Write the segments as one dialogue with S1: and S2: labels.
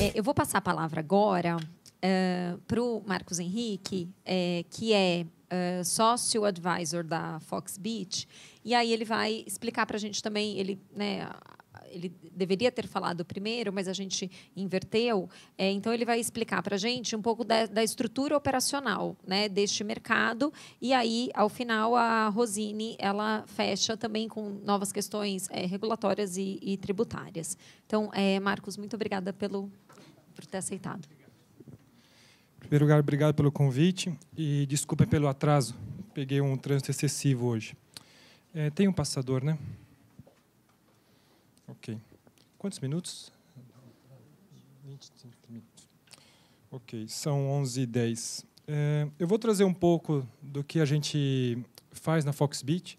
S1: É, eu vou passar a palavra agora uh, eh, para o Marcos Henrique, eh, que é uh, eh, sócio advisor da Fox Beach, e aí ele vai explicar para a gente também. Ele, né, ele deveria ter falado primeiro, mas a gente inverteu. É, então, ele vai explicar para a gente um pouco da, da, estrutura operacional né, deste mercado. E aí, ao final, a Rosine ela fecha também com novas questões é, regulatórias e, e, tributárias. Então, é, Marcos, muito obrigada pelo, por ter aceitado. Em primeiro lugar, obrigado pelo convite e desculpem pelo atraso. Peguei um trânsito excessivo hoje. É, tem um passador, né? Ok. Quantos minutos? minutos. Ok, são 11 e 10. É, eu vou trazer um pouco do que a gente faz na Foxbit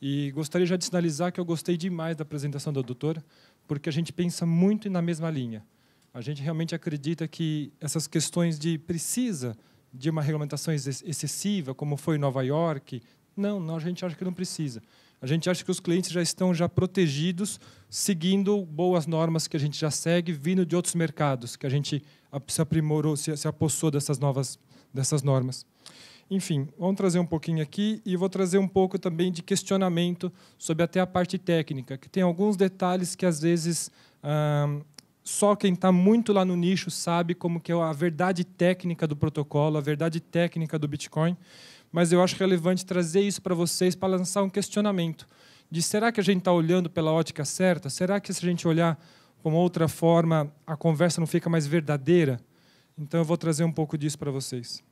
S1: e gostaria já de sinalizar que eu gostei demais da apresentação da doutora, porque a gente pensa muito na mesma linha. A gente realmente acredita que essas questões de precisa de uma regulamentação ex excessiva, como foi em Nova York, não, não, a gente acha que não precisa a gente acha que os clientes já estão já protegidos, seguindo boas normas que a gente já segue, vindo de outros mercados, que a gente se aprimorou, se, se apossou dessas novas dessas normas. Enfim, vamos trazer um pouquinho aqui e vou trazer um pouco também de questionamento sobre até a parte técnica, que tem alguns detalhes que às vezes só quem está muito lá no nicho sabe como que é a verdade técnica do protocolo, a verdade técnica do Bitcoin mas eu acho relevante trazer isso para vocês para lançar um questionamento de será que a gente está olhando pela ótica certa? Será que se a gente olhar com outra forma, a conversa não fica mais verdadeira? Então eu vou trazer um pouco disso para vocês.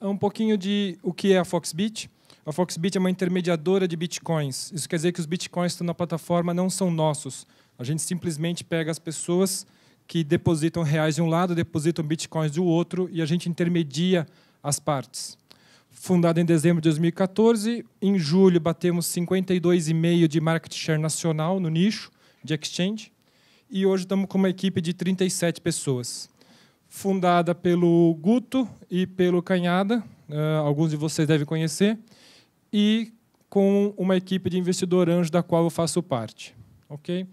S1: É um pouquinho de o que é a Foxbit. A Foxbit é uma intermediadora de bitcoins. Isso quer dizer que os bitcoins que estão na plataforma não são nossos. A gente simplesmente pega as pessoas que depositam reais de um lado, depositam bitcoins do outro e a gente intermedia as partes fundada em dezembro de 2014. Em julho, batemos 52,5% de market share nacional no nicho de exchange. E hoje estamos com uma equipe de 37 pessoas. Fundada pelo Guto e pelo Canhada, uh, alguns de vocês devem conhecer, e com uma equipe de investidor anjo da qual eu faço parte. Ok?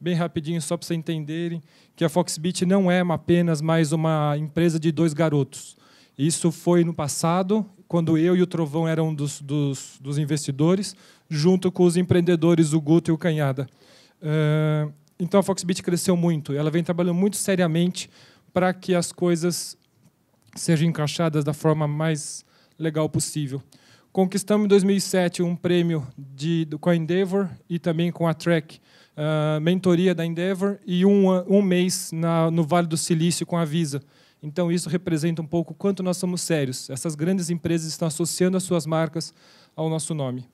S1: Bem rapidinho, só para vocês entenderem que a Foxbit não é apenas mais uma empresa de dois garotos. Isso foi no passado quando eu e o Trovão eram dos, dos, dos investidores, junto com os empreendedores, o Guto e o Canhada. Eh, então a Foxbit cresceu muito. Ela vem trabalhando muito seriamente para que as coisas sejam encaixadas da forma mais legal possível. Conquistamos em 2007 um prêmio de, com a Endeavor e também com a Trek uh, mentoria da Endeavor e um, um mês na, no Vale do Silício com a Visa. Então, isso representa um pouco quanto nós somos sérios. Essas grandes empresas estão associando as suas marcas ao nosso nome.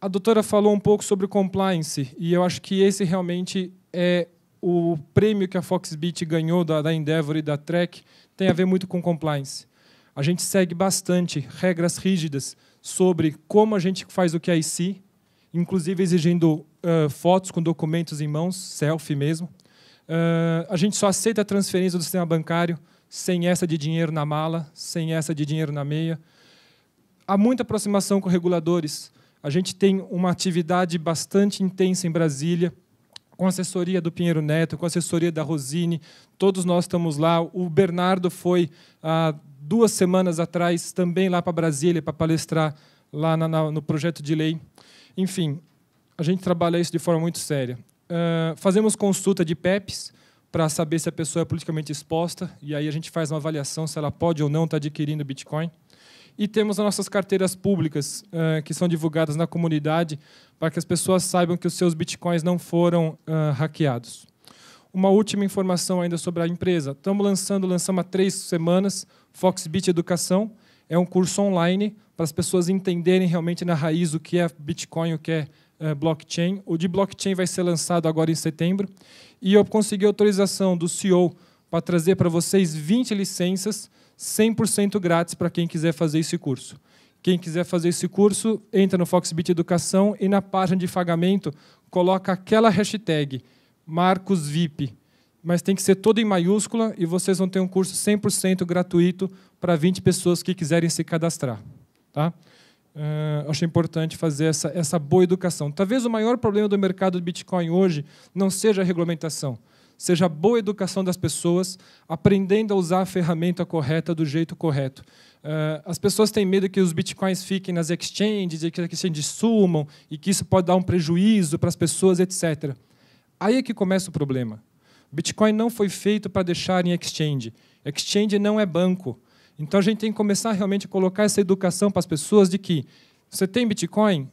S1: A doutora falou um pouco sobre compliance, e eu acho que esse realmente é o prêmio que a Foxbit ganhou da, da Endeavor e da Trek, tem a ver muito com compliance. A gente segue bastante regras rígidas sobre como a gente faz o IC inclusive exigindo uh, fotos com documentos em mãos, selfie mesmo. Uh, a gente só aceita a transferência do sistema bancário sem essa de dinheiro na mala, sem essa de dinheiro na meia. Há muita aproximação com reguladores. A gente tem uma atividade bastante intensa em Brasília, com assessoria do Pinheiro Neto, com assessoria da Rosine, todos nós estamos lá. O Bernardo foi há duas semanas atrás também lá para Brasília para palestrar lá na, na, no projeto de lei. Enfim, a gente trabalha isso de forma muito séria. Uh, fazemos consulta de PEPs para saber se a pessoa é politicamente exposta, e aí a gente faz uma avaliação se ela pode ou não estar tá adquirindo Bitcoin. E temos as nossas carteiras públicas, uh, que são divulgadas na comunidade, para que as pessoas saibam que os seus bitcoins não foram uh, hackeados. Uma última informação ainda sobre a empresa. Estamos lançando, lançamos há três semanas, Foxbit Educação. É um curso online para as pessoas entenderem realmente na raiz o que é Bitcoin, o que é, é blockchain. O de blockchain vai ser lançado agora em setembro. E eu consegui autorização do CEO para trazer para vocês 20 licenças 100% grátis para quem quiser fazer esse curso. Quem quiser fazer esse curso, entra no Foxbit Educação e na página de pagamento coloca aquela hashtag MarcosVip. Mas tem que ser todo em maiúscula e vocês vão ter um curso 100% gratuito para 20 pessoas que quiserem se cadastrar. Tá? Uh, acho importante fazer essa, essa boa educação. Talvez o maior problema do mercado de Bitcoin hoje não seja a regulamentação, seja a boa educação das pessoas, aprendendo a usar a ferramenta correta do jeito correto. Uh, as pessoas têm medo que os bitcoins fiquem nas exchanges, que as exchanges sumam, e que isso pode dar um prejuízo para as pessoas, etc. Aí é que começa o problema. Bitcoin não foi feito para deixar em exchange. Exchange não é banco. Então a gente tem que começar realmente a colocar essa educação para as pessoas de que você tem Bitcoin,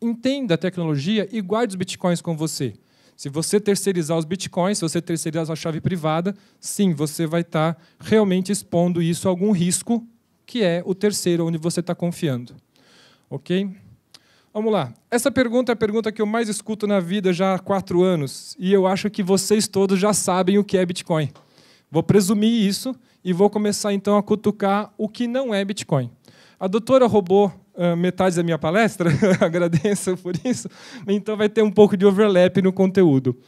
S1: entenda a tecnologia e guarde os Bitcoins com você. Se você terceirizar os bitcoins, se você terceirizar a sua chave privada, sim, você vai estar tá realmente expondo isso a algum risco, que é o terceiro, onde você está confiando. Ok? Vamos lá. Essa pergunta é a pergunta que eu mais escuto na vida já há quatro anos, e eu acho que vocês todos já sabem o que é Bitcoin. Vou presumir isso e vou começar então a cutucar o que não é Bitcoin. A doutora roubou uh, metade da minha palestra, agradeço por isso, então vai ter um pouco de overlap no conteúdo.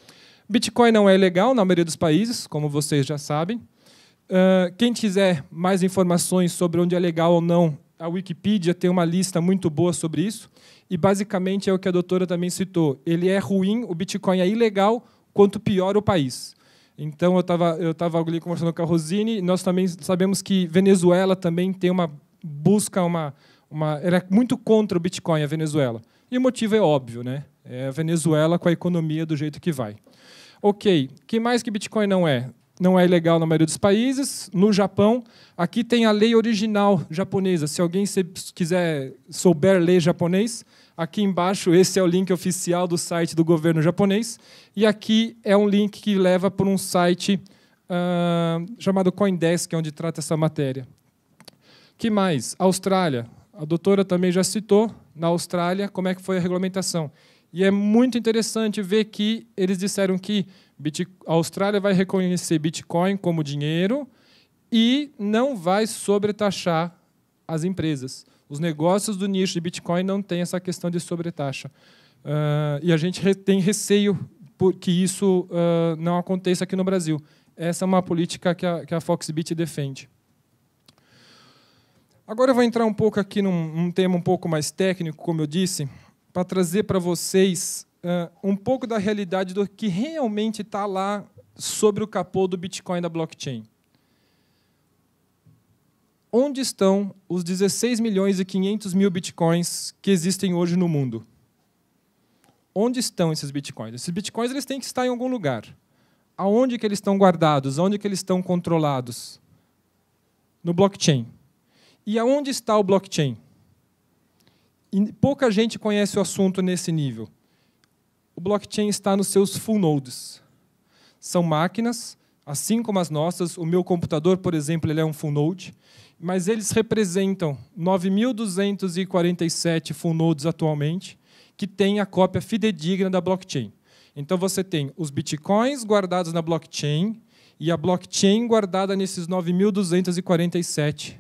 S1: Bitcoin não é legal na maioria dos países, como vocês já sabem. Uh, quem quiser mais informações sobre onde é legal ou não, a Wikipedia tem uma lista muito boa sobre isso. E basicamente é o que a doutora também citou: ele é ruim, o Bitcoin é ilegal, quanto pior o país. Então eu estava eu tava ali conversando com a Rosine. Nós também sabemos que Venezuela também tem uma busca uma uma era muito contra o Bitcoin a Venezuela. E o motivo é óbvio, né? É a Venezuela com a economia do jeito que vai. Ok, que mais que Bitcoin não é? não é ilegal na maioria dos países. No Japão, aqui tem a lei original japonesa. Se alguém quiser souber ler japonês, aqui embaixo esse é o link oficial do site do governo japonês. E aqui é um link que leva para um site uh, chamado Coindesk, é onde trata essa matéria. que mais? Austrália. A doutora também já citou, na Austrália, como é que foi a regulamentação. E é muito interessante ver que eles disseram que a Austrália vai reconhecer Bitcoin como dinheiro e não vai sobretaxar as empresas. Os negócios do nicho de Bitcoin não têm essa questão de sobretaxa. Uh, e a gente tem receio por que isso uh, não aconteça aqui no Brasil. Essa é uma política que a, que a Foxbit defende. Agora eu vou entrar um pouco aqui num tema um pouco mais técnico, como eu disse, para trazer para vocês uh, um pouco da realidade do que realmente está lá sobre o capô do Bitcoin da blockchain. Onde estão os 16 milhões e 500 mil bitcoins que existem hoje no mundo? Onde estão esses bitcoins? Esses bitcoins eles têm que estar em algum lugar. Aonde que eles estão guardados? Aonde que eles estão controlados? No blockchain. E aonde está o blockchain? E pouca gente conhece o assunto nesse nível. O blockchain está nos seus full nodes. São máquinas, assim como as nossas. O meu computador, por exemplo, ele é um full node, mas eles representam 9.247 full nodes atualmente, que têm a cópia fidedigna da blockchain. Então você tem os bitcoins guardados na blockchain e a blockchain guardada nesses 9.247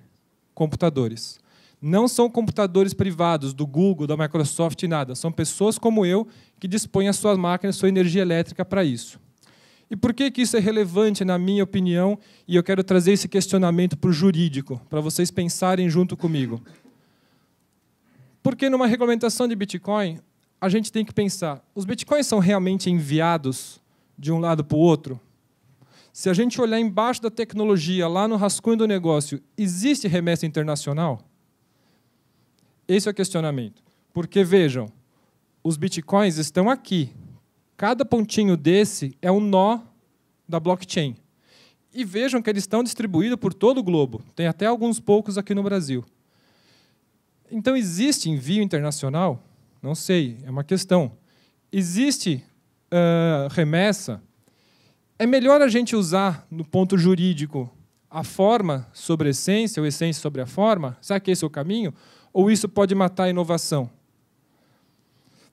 S1: computadores. Não são computadores privados do Google, da Microsoft, nada. São pessoas como eu que dispõem as suas máquinas, sua energia elétrica para isso. E por que, que isso é relevante, na minha opinião? E eu quero trazer esse questionamento para o jurídico, para vocês pensarem junto comigo. Porque numa regulamentação de Bitcoin, a gente tem que pensar: os bitcoins são realmente enviados de um lado para o outro? Se a gente olhar embaixo da tecnologia, lá no rascunho do negócio, existe remessa internacional? Esse é o questionamento. Porque vejam, os bitcoins estão aqui. Cada pontinho desse é um nó da blockchain. E vejam que eles estão distribuídos por todo o globo. Tem até alguns poucos aqui no Brasil. Então existe envio internacional? Não sei, é uma questão. Existe uh, remessa? É melhor a gente usar, no ponto jurídico, a forma sobre a essência, ou a essência sobre a forma? Será que esse é o caminho? ou isso pode matar a inovação?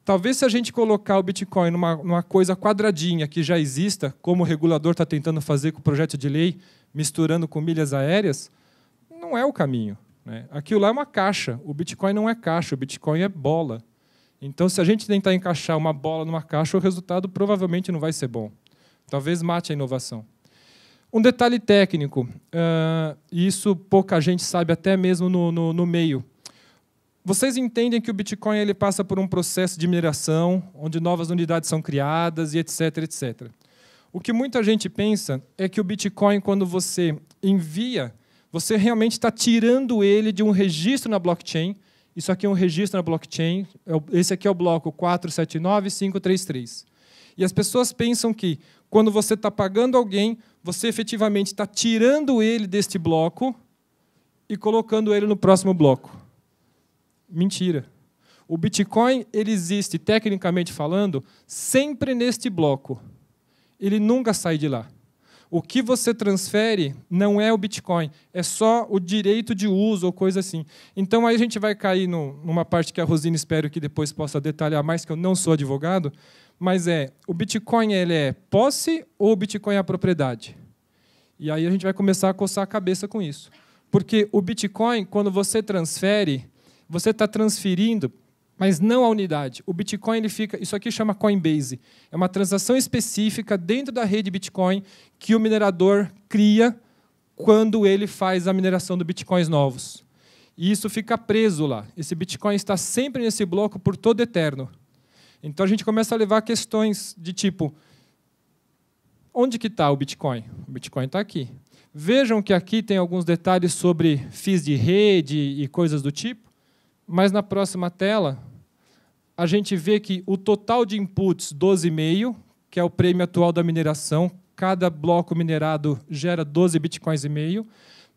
S1: Talvez se a gente colocar o Bitcoin numa, numa coisa quadradinha que já exista, como o regulador está tentando fazer com o projeto de lei, misturando com milhas aéreas, não é o caminho. Né? Aquilo lá é uma caixa. O Bitcoin não é caixa, o Bitcoin é bola. Então, se a gente tentar encaixar uma bola numa caixa, o resultado provavelmente não vai ser bom. Talvez mate a inovação. Um detalhe técnico, uh, isso pouca gente sabe, até mesmo no, no, no meio. Vocês entendem que o Bitcoin ele passa por um processo de mineração, onde novas unidades são criadas e etc, etc. O que muita gente pensa é que o Bitcoin, quando você envia, você realmente está tirando ele de um registro na blockchain. Isso aqui é um registro na blockchain. É esse aqui é o bloco 479533. E as pessoas pensam que quando você está pagando alguém, você efetivamente está tirando ele deste bloco e colocando ele no próximo bloco. Mentira. O Bitcoin ele existe, tecnicamente falando, sempre neste bloco. Ele nunca sai de lá. O que você transfere não é o Bitcoin, é só o direito de uso ou coisa assim. Então aí a gente vai cair no, numa parte que a Rosina espero que depois possa detalhar mais, que eu não sou advogado, mas é o Bitcoin ele é posse ou o Bitcoin é a propriedade? E aí a gente vai começar a coçar a cabeça com isso. Porque o Bitcoin, quando você transfere, você está transferindo, mas não a unidade. O Bitcoin ele fica, isso aqui chama Coinbase. É uma transação específica dentro da rede Bitcoin que o minerador cria quando ele faz a mineração de bitcoins novos. E isso fica preso lá. Esse bitcoin está sempre nesse bloco por todo eterno. Então a gente começa a levar questões de tipo onde que está o bitcoin? O bitcoin está aqui. Vejam que aqui tem alguns detalhes sobre FIIs de rede e coisas do tipo. Mas na próxima tela, a gente vê que o total de inputs 12,5, que é o prêmio atual da mineração, cada bloco minerado gera 12 bitcoins e meio.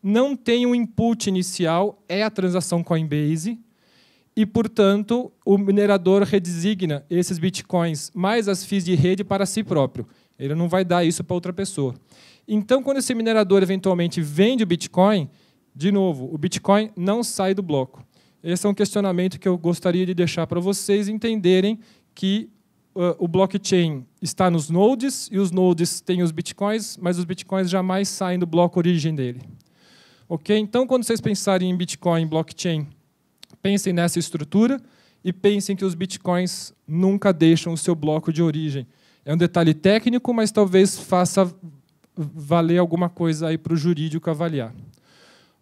S1: Não tem um input inicial, é a transação Coinbase. E, portanto, o minerador redesigna esses bitcoins mais as FIIs de rede para si próprio. Ele não vai dar isso para outra pessoa. Então, quando esse minerador eventualmente vende o bitcoin, de novo, o bitcoin não sai do bloco. Esse é um questionamento que eu gostaria de deixar para vocês entenderem que uh, o blockchain está nos nodes e os nodes têm os bitcoins, mas os bitcoins jamais saem do bloco origem dele. Ok? Então, quando vocês pensarem em Bitcoin, blockchain, pensem nessa estrutura e pensem que os bitcoins nunca deixam o seu bloco de origem. É um detalhe técnico, mas talvez faça valer alguma coisa aí para o jurídico avaliar.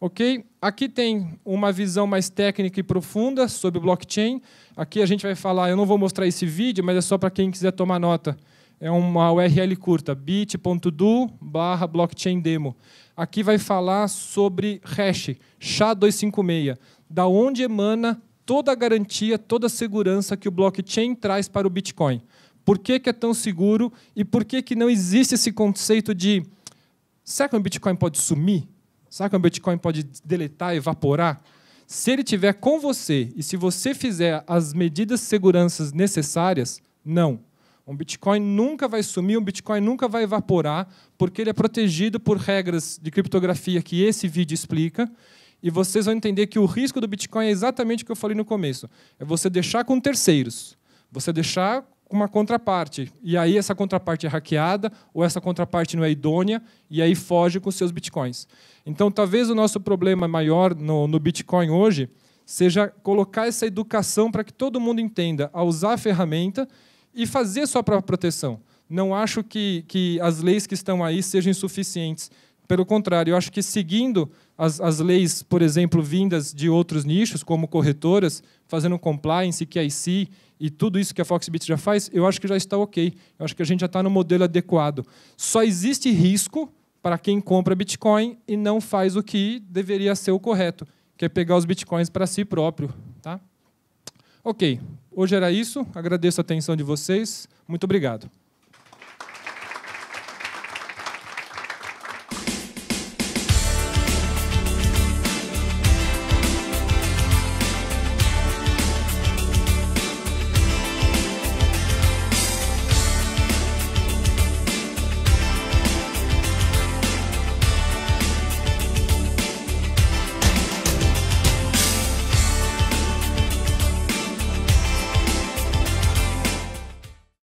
S1: Ok? Aqui tem uma visão mais técnica e profunda sobre blockchain. Aqui a gente vai falar, eu não vou mostrar esse vídeo, mas é só para quem quiser tomar nota. É uma URL curta, bit.do barra blockchain demo. Aqui vai falar sobre hash, SHA-256, da onde emana toda a garantia, toda a segurança que o blockchain traz para o Bitcoin. Por que, que é tão seguro e por que, que não existe esse conceito de será que o Bitcoin pode sumir? Sabe que o Bitcoin pode deletar, evaporar? Se ele tiver com você e se você fizer as medidas de segurança necessárias, não. Um Bitcoin nunca vai sumir, um Bitcoin nunca vai evaporar, porque ele é protegido por regras de criptografia que esse vídeo explica. E vocês vão entender que o risco do Bitcoin é exatamente o que eu falei no começo: é você deixar com terceiros, você deixar com uma contraparte. E aí essa contraparte é hackeada ou essa contraparte não é idônea e aí foge com seus bitcoins. Então, talvez o nosso problema maior no, no Bitcoin hoje seja colocar essa educação para que todo mundo entenda a usar a ferramenta e fazer sua própria proteção. Não acho que, que as leis que estão aí sejam insuficientes. Pelo contrário, eu acho que seguindo as, as leis, por exemplo, vindas de outros nichos, como corretoras, fazendo compliance, KIC e tudo isso que a Foxbit já faz, eu acho que já está ok. Eu acho que a gente já está no modelo adequado. Só existe risco para quem compra Bitcoin e não faz o que deveria ser o correto, que é pegar os Bitcoins para si próprio. Tá? Ok, hoje era isso. Agradeço a atenção de vocês. Muito obrigado.